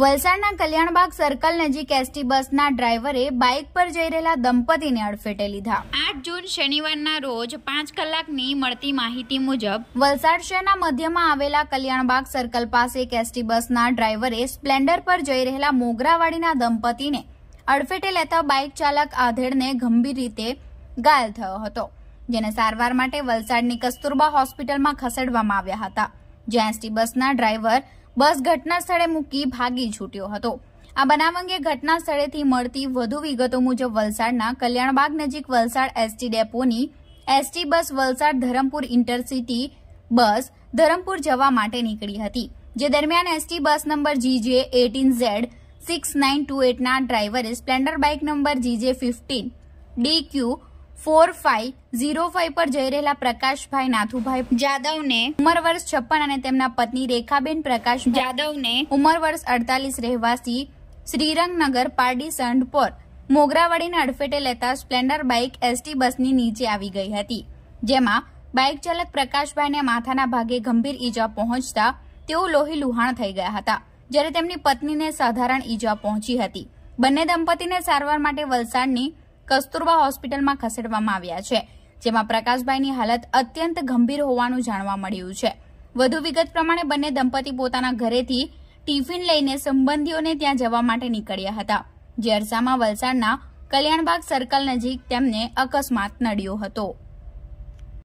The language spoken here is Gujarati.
વલસાડના કલ્યાણબાગ સર્કલ નજીક એસટી બસના ડ્રાઈવરે બાઇક પર જઈ રહેલા દંપતીને અડફેટે લીધા આઠ જૂન શનિવારના રોજ પાંચ કલાકની મળતી માહિતી મુજબ વલસાડ શહેરના મધ્યમાં આવેલા કલ્યાણબાગ સર્કલ પાસે એક એસટી બસના ડ્રાઈવરે સ્પ્લેન્ડર પર જઈ રહેલા મોગરાવાડીના દંપતીને અડફેટે લેતા બાઇક ચાલક આધેડને ગંભીર રીતે ઘાયલ થયો હતો જેને સારવાર માટે વલસાડની કસ્તુરબા હોસ્પિટલમાં ખસેડવામાં આવ્યા હતા જ્યાં એસટી બસના ડ્રાઈવર બસ ઘટના સ્થળે મૂકી ભાગી છૂટ્યો હતો આ બનાવ અંગે ઘટના સ્થળેથી મળતી વધુ વિગતો મુજબ વલસાડના કલ્યાણબાગ નજીક વલસાડ એસટી ડેપોની ST bus Valsad Dharampur intercity bus Dharampur જવા માટે નીકળી હતી જે દરમિયાન ST bus number GJ eighteen Z six nine two એટના ડ્રાઇવરે Splendor bike number GJ fifteen D Q four five zero five પર જઈ રહેલા પ્રકાશભાઈ નાથુભાઈ જાદવને ઉમર વર્ષ છપ્પન અને તેમના પત્ની રેખાબેન પ્રકાશ જાદવને ઉમર વર્ષ અડતાલીસ રહેવાસી શ્રીરંગનગર પારડી સંઢપોર મોગરાવાડીના અડફેટે લેતા સ્પ્લેન્ડર બાઇક એસટી બસની નીચે આવી ગઈ હતી જેમાં બાઇક ચાલક પ્રકાશભાઈને માથાના ભાગે ગંભીર ઈજા પહોંચતા તેઓ લોહી લુહાણ થઈ ગયા હતા જ્યારે તેમની પત્નીને સાધારણ ઈજા પહોંચી હતી બંને દંપતીને સારવાર માટે વલસાડની કસ્તુરબા હોસ્પિટલમાં ખસેડવામાં આવ્યા છે જેમાં પ્રકાશભાઈની હાલત અત્યંત ગંભીર હોવાનું જાણવા મળ્યું છે વધુ વિગત પ્રમાણે બંને દંપતી પોતાના ઘરેથી ટિફિન લઈને સંબંધીઓને ત્યાં જવા માટે નીકળ્યા હતા જે અરસામાં વલસાડના કલ્યાણબાગ સર્કલ નજીક તેમને અકસ્માત નડ્યો હતો